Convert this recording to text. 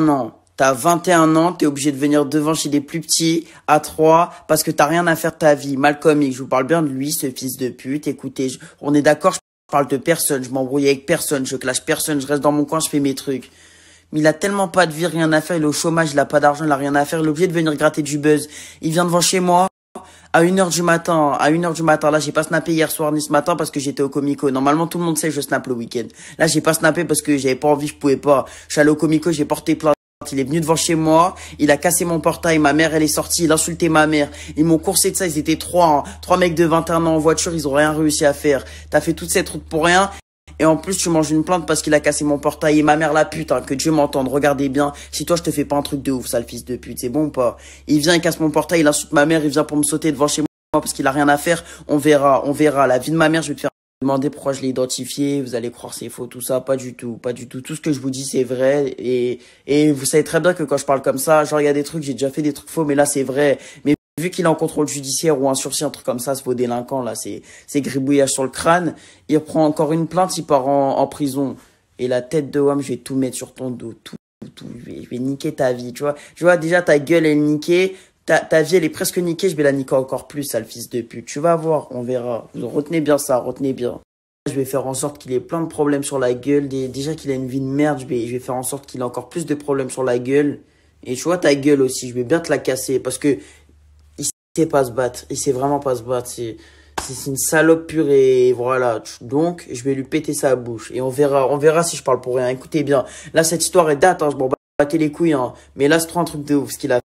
Non, t'as 21 ans, t'es obligé de venir devant chez les plus petits, à 3, parce que t'as rien à faire de ta vie. Malcolm je vous parle bien de lui, ce fils de pute. Écoutez, on est d'accord, je parle de personne, je m'embrouille avec personne, je clash personne, je reste dans mon coin, je fais mes trucs. Mais il a tellement pas de vie, rien à faire, il est au chômage, il a pas d'argent, il a rien à faire, il est obligé de venir gratter du buzz. Il vient devant chez moi, à 1h du matin, à 1h du matin. Là, j'ai pas snappé hier soir ni ce matin parce que j'étais au Comico. Normalement, tout le monde sait que je snappe le week-end. Là, j'ai pas snappé parce que j'avais pas envie, je pouvais pas. Je suis allé au Comico, j'ai porté plainte. Il est venu devant chez moi, il a cassé mon portail, ma mère elle est sortie, il a insulté ma mère. Ils m'ont coursé de ça, ils étaient trois, hein. trois mecs de 21 ans en voiture, ils ont rien réussi à faire. T'as fait toute cette route pour rien. Et en plus, tu manges une plante parce qu'il a cassé mon portail et ma mère la pute, hein, que Dieu m'entende, regardez bien. Si toi, je te fais pas un truc de ouf, sale fils de pute, c'est bon ou pas Il vient, il casse mon portail, il insulte ma mère, il vient pour me sauter devant chez moi parce qu'il a rien à faire. On verra, on verra. La vie de ma mère, je vais te faire demander pourquoi je l'ai identifié, vous allez croire c'est faux, tout ça, pas du tout, pas du tout. Tout ce que je vous dis, c'est vrai. Et, et vous savez très bien que quand je parle comme ça, genre, il y a des trucs, j'ai déjà fait des trucs faux, mais là, c'est vrai. Mais vu qu'il est en contrôle judiciaire ou un sursis, un truc comme ça, ce vos délinquant, là, c'est, c'est gribouillage sur le crâne, il prend encore une plainte, il part en, prison. Et la tête de Wam, je vais tout mettre sur ton dos, tout, tout, je vais, niquer ta vie, tu vois. Tu vois, déjà, ta gueule, elle est niquée, ta, ta vie, elle est presque niquée, je vais la niquer encore plus, sale fils de pute. Tu vas voir, on verra. Vous retenez bien ça, retenez bien. Je vais faire en sorte qu'il ait plein de problèmes sur la gueule. Déjà qu'il a une vie de merde, je vais, je vais faire en sorte qu'il ait encore plus de problèmes sur la gueule. Et tu vois ta gueule aussi, je vais bien te la casser. Parce que il sait pas se battre. Il sait vraiment pas se battre. C'est, une salope pure et voilà. Donc, je vais lui péter sa bouche. Et on verra, on verra si je parle pour rien. Écoutez bien. Là, cette histoire est date, hein, Je m'en les couilles, hein. Mais là, c'est trop un truc de ouf ce qu'il a